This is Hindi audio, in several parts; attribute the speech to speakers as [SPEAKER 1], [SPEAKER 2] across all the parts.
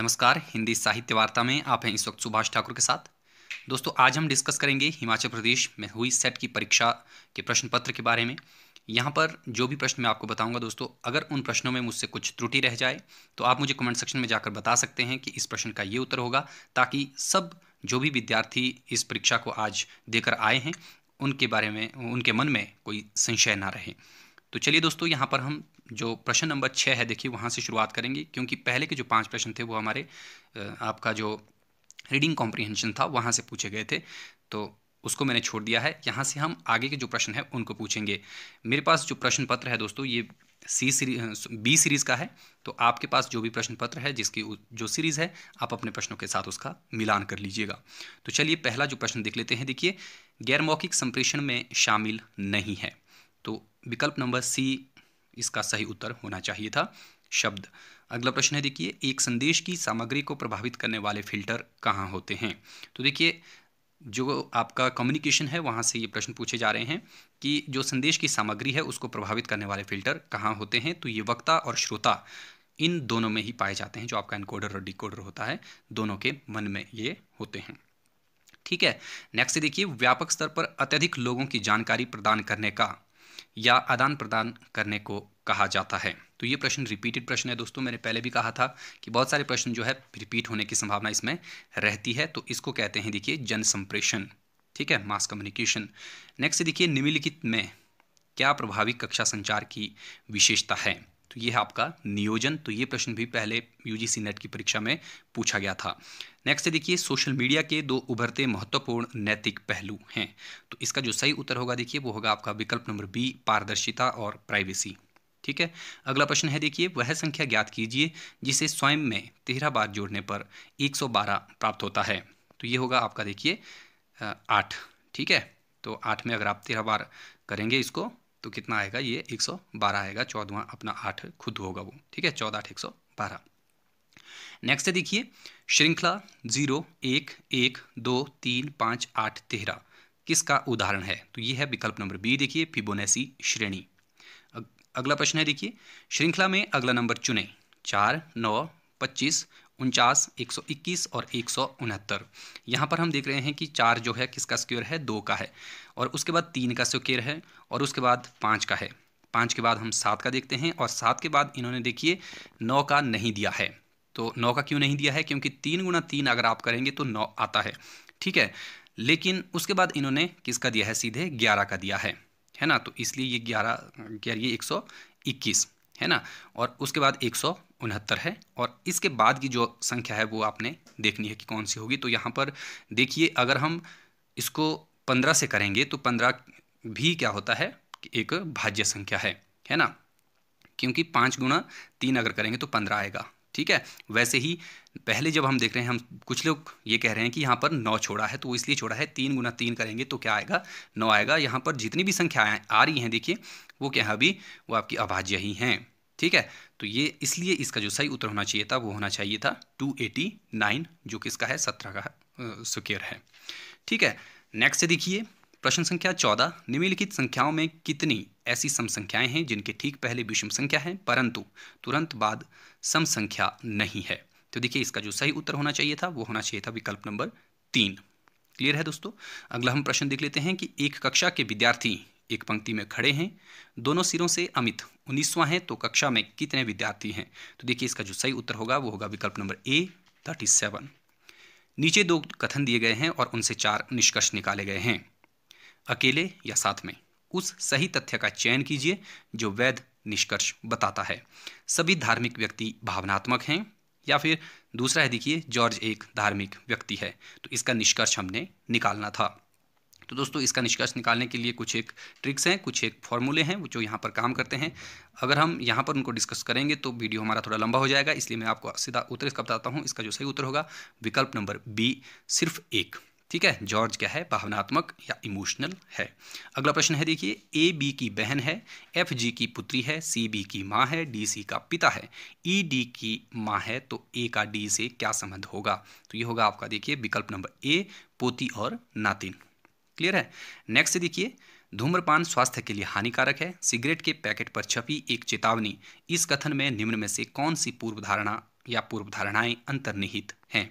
[SPEAKER 1] नमस्कार हिंदी साहित्य वार्ता में आप हैं इस वक्त सुभाष ठाकुर के साथ दोस्तों आज हम डिस्कस करेंगे हिमाचल प्रदेश में हुई सेट की परीक्षा के प्रश्न पत्र के बारे में यहाँ पर जो भी प्रश्न मैं आपको बताऊंगा दोस्तों अगर उन प्रश्नों में मुझसे कुछ त्रुटि रह जाए तो आप मुझे कमेंट सेक्शन में जाकर बता सकते हैं कि इस प्रश्न का ये उत्तर होगा ताकि सब जो भी विद्यार्थी इस परीक्षा को आज देकर आए हैं उनके बारे में उनके मन में कोई संशय ना रहे तो चलिए दोस्तों यहाँ पर हम जो प्रश्न नंबर छः है देखिए वहाँ से शुरुआत करेंगे क्योंकि पहले के जो पांच प्रश्न थे वो हमारे आपका जो रीडिंग कॉम्प्रिहेंशन था वहाँ से पूछे गए थे तो उसको मैंने छोड़ दिया है यहाँ से हम आगे के जो प्रश्न है उनको पूछेंगे मेरे पास जो प्रश्न पत्र है दोस्तों ये सी सीरीज बी सीरीज़ का है तो आपके पास जो भी प्रश्न पत्र है जिसकी जो सीरीज़ है आप अपने प्रश्नों के साथ उसका मिलान कर लीजिएगा तो चलिए पहला जो प्रश्न देख लेते हैं देखिए गैर मौखिक संप्रेषण में शामिल नहीं है तो विकल्प नंबर सी इसका सही उत्तर होना चाहिए था शब्द अगला प्रश्न है देखिए एक संदेश की सामग्री को प्रभावित करने वाले फिल्टर कहाँ होते हैं तो देखिए जो आपका कम्युनिकेशन है वहाँ से ये प्रश्न पूछे जा रहे हैं कि जो संदेश की सामग्री है उसको प्रभावित करने वाले फिल्टर कहाँ होते हैं तो ये वक्ता और श्रोता इन दोनों में ही पाए जाते हैं जो आपका एनकोडर और डिकोडर होता है दोनों के मन में ये होते हैं ठीक है नेक्स्ट देखिए व्यापक स्तर पर अत्यधिक लोगों की जानकारी प्रदान करने का या आदान प्रदान करने को कहा जाता है तो ये प्रश्न रिपीटेड प्रश्न है दोस्तों मैंने पहले भी कहा था कि बहुत सारे प्रश्न जो है रिपीट होने की संभावना इसमें रहती है तो इसको कहते हैं देखिए जनसंप्रेषण ठीक है मास कम्युनिकेशन नेक्स्ट देखिए निम्नलिखित में क्या प्रभावी कक्षा संचार की विशेषता है तो ये है आपका नियोजन तो ये प्रश्न भी पहले यूजीसी नेट की परीक्षा में पूछा गया था नेक्स्ट देखिए सोशल मीडिया के दो उभरते महत्वपूर्ण नैतिक पहलू हैं तो इसका जो सही उत्तर होगा देखिए वो होगा आपका विकल्प नंबर बी पारदर्शिता और प्राइवेसी ठीक है अगला प्रश्न है देखिए वह संख्या ज्ञात कीजिए जिसे स्वयं में तेरह बार जोड़ने पर एक प्राप्त होता है तो ये होगा आपका देखिए आठ ठीक है तो आठ में अगर आप तेरह बार करेंगे इसको तो कितना आएगा ये 112 आएगा चौदवा अपना आठ खुद होगा वो ठीक है चौदह आठ एक सौ बारह नेक्स्ट देखिए श्रृंखला जीरो एक एक दो तीन पाँच आठ तेरह किसका उदाहरण है तो ये है विकल्प नंबर बी देखिए फिबोनेसी श्रेणी अगला प्रश्न है देखिए श्रृंखला में अगला नंबर चुने चार नौ पच्चीस उनचास एक सौ इक्कीस और एक सौ उनहत्तर यहाँ पर हम देख रहे हैं कि चार जो है किसका स्क्वेयर है दो का है और उसके बाद तीन का स्क्वेयर है और उसके बाद पाँच का है पाँच के बाद हम सात का देखते हैं और सात के बाद इन्होंने देखिए नौ का नहीं दिया है तो नौ का क्यों नहीं दिया है क्योंकि तीन गुना तीन अगर आप करेंगे तो नौ आता है ठीक है लेकिन उसके बाद इन्होंने किसका दिया है सीधे ग्यारह का दिया है है ना तो इसलिए ये ग्यारह ग्यारह ये एक सौ इक्कीस है ना और उसके बाद एक सौ उनहत्तर है और इसके बाद की जो संख्या है वो आपने देखनी है कि कौन सी होगी तो यहाँ पर देखिए अगर हम इसको पंद्रह से करेंगे तो पंद्रह भी क्या होता है एक भाज्य संख्या है है ना क्योंकि पाँच गुणा तीन अगर करेंगे तो पंद्रह आएगा ठीक है वैसे ही पहले जब हम देख रहे हैं हम कुछ लोग ये कह रहे हैं कि यहाँ पर नौ छोड़ा है तो इसलिए छोड़ा है तीन गुना तीन करेंगे तो क्या आएगा नौ आएगा यहाँ पर जितनी भी संख्याएँ आ रही हैं देखिए वो क्या है अभी वो आपकी अभाज्य ही हैं ठीक है तो ये इसलिए इसका जो सही उत्तर होना चाहिए था वो होना चाहिए था टू जो किसका है सत्रह का सुकेर है ठीक है नेक्स्ट देखिए प्रश्न संख्या चौदह निम्नलिखित संख्याओं में कितनी ऐसी सम संख्याएं हैं जिनके ठीक पहले विषम संख्या है परंतु तुरंत बाद सम संख्या नहीं है तो देखिए इसका जो सही उत्तर होना चाहिए था वो होना चाहिए था विकल्प नंबर तीन क्लियर है दोस्तों अगला हम प्रश्न देख लेते हैं कि एक कक्षा के विद्यार्थी एक पंक्ति में खड़े हैं दोनों सिरों से अमित उन्नीसवां है तो कक्षा में कितने विद्यार्थी हैं तो देखिए इसका जो सही उत्तर होगा वो होगा विकल्प नंबर ए थर्टी सेवन नीचे दो कथन दिए गए हैं और उनसे चार निष्कर्ष निकाले गए हैं अकेले या साथ में उस सही तथ्य का चयन कीजिए जो वैध निष्कर्ष बताता है सभी धार्मिक व्यक्ति भावनात्मक हैं या फिर दूसरा है देखिए जॉर्ज एक धार्मिक व्यक्ति है तो इसका निष्कर्ष हमने निकालना था तो दोस्तों इसका निष्कर्ष निकालने के लिए कुछ एक ट्रिक्स हैं कुछ एक फॉर्मूले हैं जो यहाँ पर काम करते हैं अगर हम यहाँ पर उनको डिस्कस करेंगे तो वीडियो हमारा थोड़ा लंबा हो जाएगा इसलिए मैं आपको सीधा उत्तर इसका बताता हूँ इसका जो सही उत्तर होगा विकल्प नंबर बी सिर्फ एक ठीक है जॉर्ज क्या है भावनात्मक या इमोशनल है अगला प्रश्न है देखिए ए बी की बहन है एफ जी की पुत्री है सी बी की माँ है डी सी का पिता है ई e, डी की माँ है तो ए का डी से क्या संबंध होगा तो ये होगा आपका देखिए विकल्प नंबर ए पोती और नातिन क्लियर है नेक्स्ट देखिए धूम्रपान स्वास्थ्य के लिए हानिकारक है सिगरेट के पैकेट पर छपी एक चेतावनी इस कथन में निम्न में से कौन सी पूर्व धारणा या पूर्व धारणाएं अंतर्निहित हैं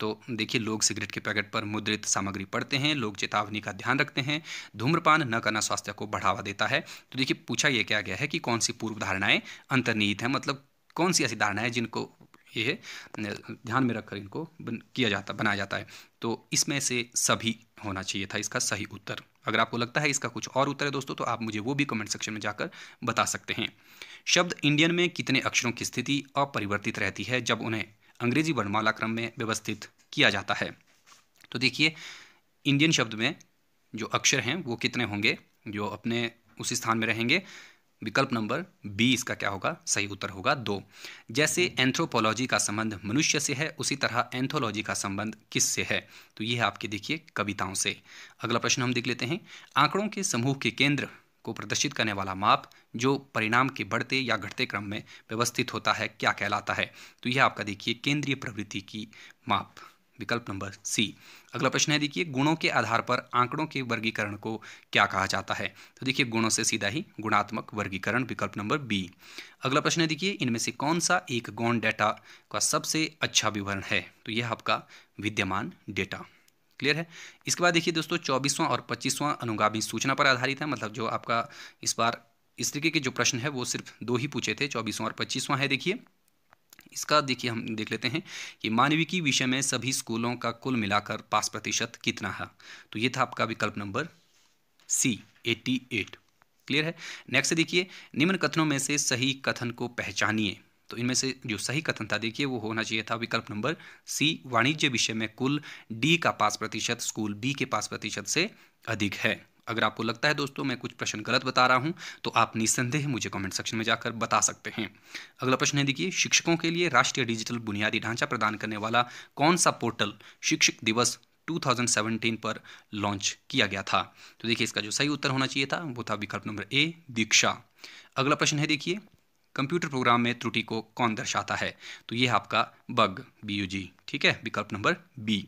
[SPEAKER 1] तो देखिए लोग सिगरेट के पैकेट पर मुद्रित सामग्री पढ़ते हैं लोग चेतावनी का ध्यान रखते हैं धूम्रपान न करना स्वास्थ्य को बढ़ावा देता है तो देखिए पूछा यह क्या गया है कि कौन सी पूर्व धारणाएं अंतर्निहित हैं मतलब कौन सी ऐसी धारणाएं जिनको ये ध्यान में रखकर इनको किया जाता बनाया जाता है तो इसमें से सभी होना चाहिए था इसका सही उत्तर अगर आपको लगता है इसका कुछ और उत्तर है दोस्तों तो आप मुझे वो भी कमेंट सेक्शन में जाकर बता सकते हैं शब्द इंडियन में कितने अक्षरों की स्थिति अपरिवर्तित रहती है जब उन्हें अंग्रेजी वर्णमाला क्रम में व्यवस्थित किया जाता है तो देखिए इंडियन शब्द में जो अक्षर हैं वो कितने होंगे जो अपने उस स्थान में रहेंगे विकल्प नंबर बी इसका क्या होगा सही उत्तर होगा दो जैसे एंथ्रोपोलॉजी का संबंध मनुष्य से है उसी तरह एंथोलॉजी का संबंध किस से है तो ये है आपके देखिए कविताओं से अगला प्रश्न हम देख लेते हैं आंकड़ों के समूह के केंद्र को प्रदर्शित करने वाला माप जो परिणाम के बढ़ते या घटते क्रम में व्यवस्थित होता है क्या कहलाता है तो यह आपका देखिए केंद्रीय प्रवृत्ति की माप विकल्प नंबर सी अगला प्रश्न है देखिए गुणों के आधार पर आंकड़ों के वर्गीकरण को क्या कहा जाता है तो देखिए गुणों से सीधा ही गुणात्मक वर्गीकरण विकल्प नंबर बी अगला प्रश्न है देखिए इनमें से कौन सा एक गौण डेटा का सबसे अच्छा विवरण है तो यह आपका विद्यमान डेटा क्लियर है इसके बाद देखिए दोस्तों चौबीसवां और पच्चीसवां अनुगामी सूचना पर आधारित है मतलब जो आपका इस बार इस तरीके के जो प्रश्न है वो सिर्फ दो ही पूछे थे चौबीसवां और पच्चीसवां है देखिए इसका देखिए हम देख लेते हैं कि मानविकी विषय में सभी स्कूलों का कुल मिलाकर पास प्रतिशत कितना है तो ये था आपका विकल्प नंबर सी एट्टी एट क्लियर है नेक्स्ट देखिए निम्न कथनों में से सही कथन को पहचानिए तो इनमें से जो सही कथन था देखिए वो होना चाहिए था विकल्प नंबर सी वाणिज्य विषय में कुल डी का पांच प्रतिशत स्कूल बी के पांच प्रतिशत से अधिक है अगर आपको लगता है दोस्तों मैं कुछ प्रश्न गलत बता रहा हूं तो आप निस्संदेह मुझे कमेंट सेक्शन में जाकर बता सकते हैं अगला प्रश्न है देखिए शिक्षकों के लिए राष्ट्रीय डिजिटल बुनियादी ढांचा प्रदान करने वाला कौन सा पोर्टल शिक्षक दिवस 2017 पर लॉन्च किया गया था तो देखिए इसका जो सही उत्तर होना चाहिए था वो था विकल्प नंबर ए दीक्षा अगला प्रश्न है देखिए कंप्यूटर प्रोग्राम में त्रुटि को कौन दर्शाता है तो ये है आपका बग बी यू जी ठीक है विकल्प नंबर बी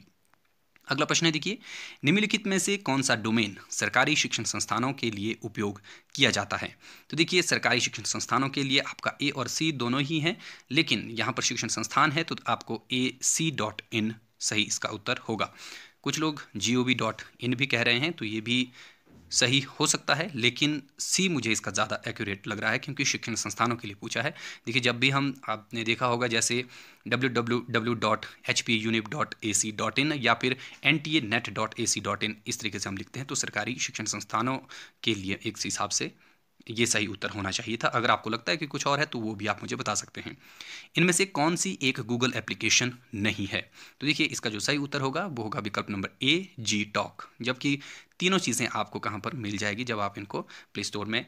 [SPEAKER 1] अगला प्रश्न है देखिए निम्नलिखित में से कौन सा डोमेन सरकारी शिक्षण संस्थानों के लिए उपयोग किया जाता है तो देखिए सरकारी शिक्षण संस्थानों के लिए आपका ए और सी दोनों ही हैं लेकिन यहाँ पर शिक्षण संस्थान है तो आपको ए सी डॉट इन सही इसका उत्तर होगा कुछ लोग जी ओ वी डॉट इन भी कह रहे हैं तो ये भी सही हो सकता है लेकिन सी मुझे इसका ज़्यादा एक्यूरेट लग रहा है क्योंकि शिक्षण संस्थानों के लिए पूछा है देखिए जब भी हम आपने देखा होगा जैसे W W W dot H P यूनिप dot A C dot in या फिर N T A net dot A C dot in इस तरीके से हम लिखते हैं तो सरकारी शिक्षण संस्थानों के लिए एक हिसाब से ये सही उत्तर होना चाहिए था अगर आपको लगता है कि कुछ और है तो वो भी आप मुझे बता सकते हैं इनमें से कौन सी एक गूगल एप्लीकेशन नहीं है तो देखिए इसका जो सही उत्तर होगा वो होगा विकल्प नंबर ए जी टॉक जबकि तीनों चीज़ें आपको कहाँ पर मिल जाएगी जब आप इनको प्ले स्टोर में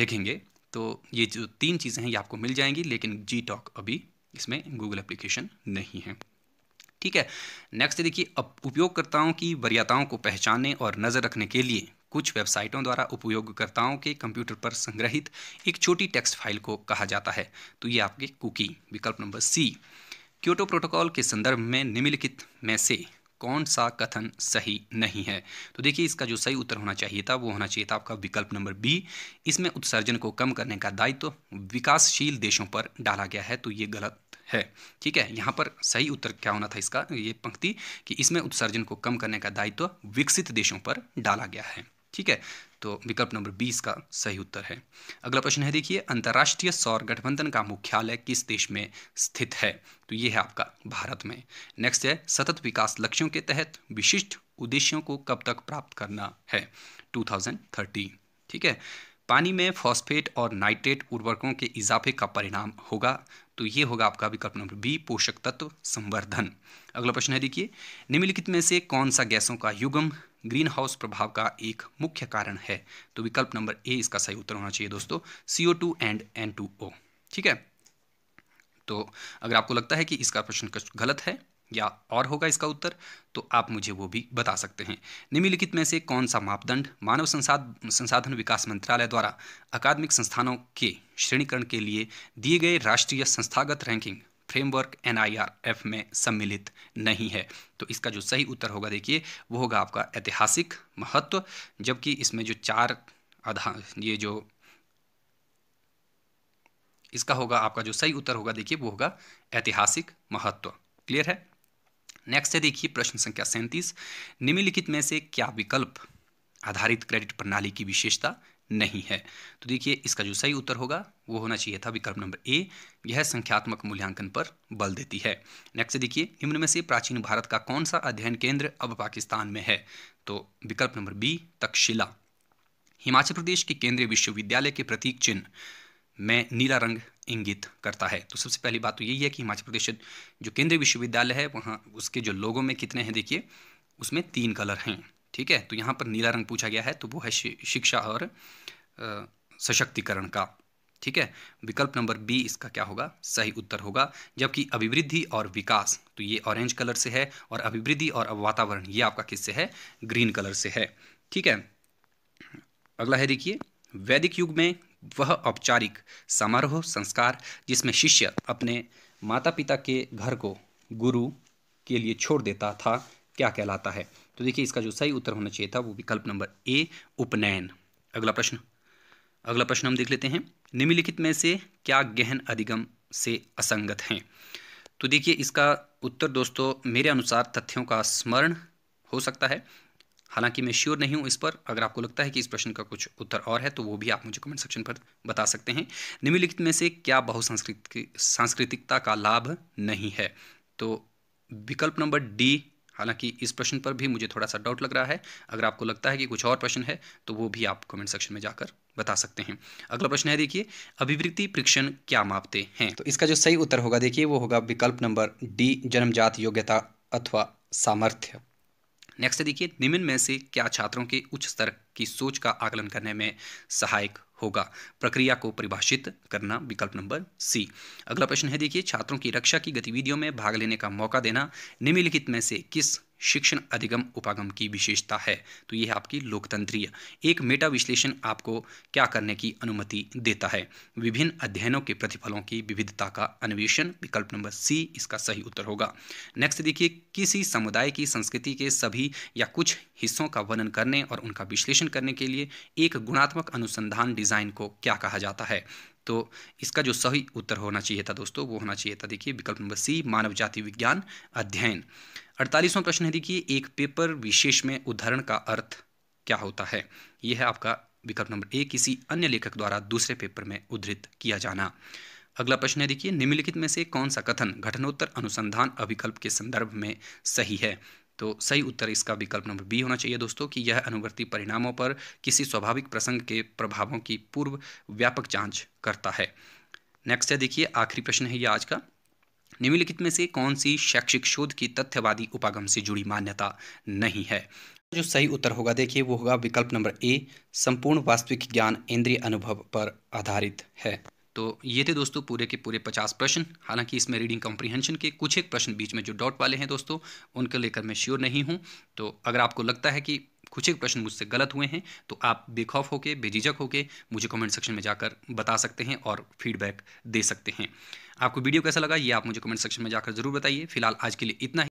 [SPEAKER 1] देखेंगे तो ये जो तीन चीज़ें हैं ये आपको मिल जाएंगी लेकिन जी टॉक अभी इसमें गूगल एप्लीकेशन नहीं है ठीक है नेक्स्ट देखिए अब उपयोगकर्ताओं की वरीयताओं को पहचानने और नज़र रखने के लिए कुछ वेबसाइटों द्वारा उपयोगकर्ताओं के कंप्यूटर पर संग्रहित एक छोटी टेक्स्ट फाइल को कहा जाता है तो ये आपके कुकी विकल्प नंबर सी क्योटो प्रोटोकॉल के संदर्भ में निम्नलिखित में से कौन सा कथन सही नहीं है तो देखिए इसका जो सही उत्तर होना चाहिए था वो होना चाहिए था आपका विकल्प नंबर बी इसमें उत्सर्जन को कम करने का दायित्व तो विकासशील देशों पर डाला गया है तो ये गलत है ठीक है यहाँ पर सही उत्तर क्या होना था इसका ये पंक्ति कि इसमें उत्सर्जन को कम करने का दायित्व तो विकसित देशों पर डाला गया है ठीक है तो विकल्प नंबर बीस का सही उत्तर है अगला प्रश्न है देखिए अंतर्राष्ट्रीय सौर गठबंधन का मुख्यालय किस देश में स्थित है तो ये है आपका भारत में नेक्स्ट है सतत विकास लक्ष्यों के तहत विशिष्ट उद्देश्यों को कब तक प्राप्त करना है टू ठीक है पानी में फॉस्फेट और नाइट्रेट उर्वरकों के इजाफे का परिणाम होगा तो ये होगा आपका विकल्प नंबर बी पोषक तत्व संवर्धन अगला प्रश्न है देखिए निम्नलिखित में से कौन सा गैसों का युगम ग्रीन हाउस प्रभाव का एक मुख्य कारण है तो विकल्प नंबर ए इसका सही उत्तर होना चाहिए दोस्तों CO two and N two O ठीक है तो अगर आपको लगता है कि इसका प्रश्न गलत है या और होगा इसका उत्तर तो आप मुझे वो भी बता सकते हैं निम्नलिखित में से कौन सा मापदंड मानव संसाध संसाधन विकास मंत्रालय द्वारा अकादमिक संस्थानों के श्रेणीकरण के लिए दिए गए राष्ट्रीय संस्थागत रैंकिंग फ्रेमवर्क एन में सम्मिलित नहीं है तो इसका जो सही उत्तर होगा देखिए वो होगा आपका ऐतिहासिक महत्व जबकि इसमें जो चार आधार ये जो इसका होगा आपका जो सही उत्तर होगा देखिए वो होगा ऐतिहासिक महत्व क्लियर है नेक्स्ट है देखिए प्रश्न संख्या सैंतीस निम्नलिखित में से क्या विकल्प आधारित क्रेडिट प्रणाली की विशेषता नहीं है तो देखिए इसका जो सही उत्तर होगा वो होना चाहिए था विकल्प नंबर ए यह संख्यात्मक मूल्यांकन पर बल देती है नेक्स्ट देखिए निम्न में से प्राचीन भारत का कौन सा अध्ययन केंद्र अब पाकिस्तान में है तो विकल्प नंबर बी तक्षशिला हिमाचल प्रदेश के केंद्रीय विश्वविद्यालय के प्रतीक चिन्ह में नीला रंग इंगित करता है तो सबसे पहली बात तो यही है कि हिमाचल प्रदेश जो केंद्रीय विश्वविद्यालय है वहाँ उसके जो लोगों में कितने हैं देखिए उसमें तीन कलर हैं ठीक है तो यहाँ पर नीला रंग पूछा गया है तो वो है शिक्षा और सशक्तिकरण का ठीक है विकल्प नंबर बी इसका क्या होगा सही उत्तर होगा जबकि अभिवृद्धि और विकास तो ये ऑरेंज कलर से है और अभिवृद्धि और वातावरण ये आपका किससे है ग्रीन कलर से है ठीक है अगला है देखिए वैदिक युग में वह औपचारिक समारोह संस्कार जिसमें शिष्य अपने माता पिता के घर को गुरु के लिए छोड़ देता था क्या कहलाता है तो देखिए इसका जो सही उत्तर होना चाहिए था वो विकल्प नंबर ए उपनयन अगला प्रश्न अगला प्रश्न हम देख लेते हैं निम्नलिखित में से क्या गहन अधिगम से असंगत हैं तो देखिए इसका उत्तर दोस्तों मेरे अनुसार तथ्यों का स्मरण हो सकता है हालांकि मैं श्योर नहीं हूं इस पर अगर आपको लगता है कि इस प्रश्न का कुछ उत्तर और है तो वो भी आप मुझे कमेंट सेक्शन पर बता सकते हैं निम्नलिखित में से क्या बहुसांस्कृतिक सांस्कृतिकता का लाभ नहीं है तो विकल्प नंबर डी हालांकि इस प्रश्न पर भी मुझे थोड़ा सा डाउट लग रहा है अगर आपको लगता है कि कुछ और प्रश्न है तो वो भी आप कमेंट सेक्शन में जाकर बता सकते हैं अगला प्रश्न है देखिए अभिवृत्ति परीक्षण क्या मापते हैं तो इसका जो सही उत्तर होगा देखिए वो होगा विकल्प नंबर डी जन्मजात योग्यता अथवा सामर्थ्य नेक्स्ट देखिए निम्न में से क्या छात्रों के उच्च स्तर की सोच का आकलन करने में सहायक होगा प्रक्रिया को परिभाषित करना विकल्प नंबर सी अगला प्रश्न है देखिए छात्रों की रक्षा की गतिविधियों में भाग लेने का मौका देना निम्नलिखित में से किस शिक्षण अधिगम उपागम की विशेषता है तो यह आपकी लोकतंत्रीय एक मेटा विश्लेषण आपको क्या करने की अनुमति देता है विभिन्न अध्ययनों के प्रतिफलों की विविधता का अन्वेषण विकल्प नंबर सी इसका सही उत्तर होगा नेक्स्ट देखिए किसी समुदाय की संस्कृति के सभी या कुछ हिस्सों का वर्णन करने और उनका विश्लेषण करने के लिए एक गुणात्मक अनुसंधान डिजाइन को क्या कहा जाता है तो इसका जो सही उत्तर होना चाहिए था दोस्तों वो होना चाहिए था देखिए विकल्प नंबर सी मानव जाति विज्ञान अध्ययन अड़तालीसवां प्रश्न है देखिए एक पेपर विशेष में उदाहरण का अर्थ क्या होता है यह है आपका विकल्प नंबर ए किसी अन्य लेखक द्वारा दूसरे पेपर में उद्धृत किया जाना अगला प्रश्न है देखिए निम्नलिखित में से कौन सा कथन घटनोत्तर अनुसंधान अभिकल्प के संदर्भ में सही है तो सही उत्तर इसका विकल्प नंबर बी होना चाहिए दोस्तों कि यह अनुवर्ती परिणामों पर किसी स्वाभाविक प्रसंग के प्रभावों की पूर्व व्यापक जांच करता है नेक्स्ट है देखिए आखिरी प्रश्न है ये आज का निम्नलिखित में से कौन सी शैक्षिक शोध की तथ्यवादी उपागम से जुड़ी मान्यता नहीं है जो सही उत्तर होगा देखिए वो होगा विकल्प नंबर ए संपूर्ण वास्तविक ज्ञान इंद्रिय अनुभव पर आधारित है तो ये थे दोस्तों पूरे के पूरे पचास प्रश्न हालांकि इसमें रीडिंग कॉम्प्रीहेंशन के कुछ एक प्रश्न बीच में जो डॉट वाले हैं दोस्तों उनके लेकर मैं श्योर नहीं हूँ तो अगर आपको लगता है कि कुछ एक प्रश्न मुझसे गलत हुए हैं तो आप बेखौफ होके बेझिझक होके मुझे कमेंट सेक्शन में जाकर बता सकते हैं और फीडबैक दे सकते हैं आपको वीडियो कैसा लगा ये आप मुझे कमेंट सेक्शन में जाकर ज़रूर बताइए फिलहाल आज के लिए इतना ही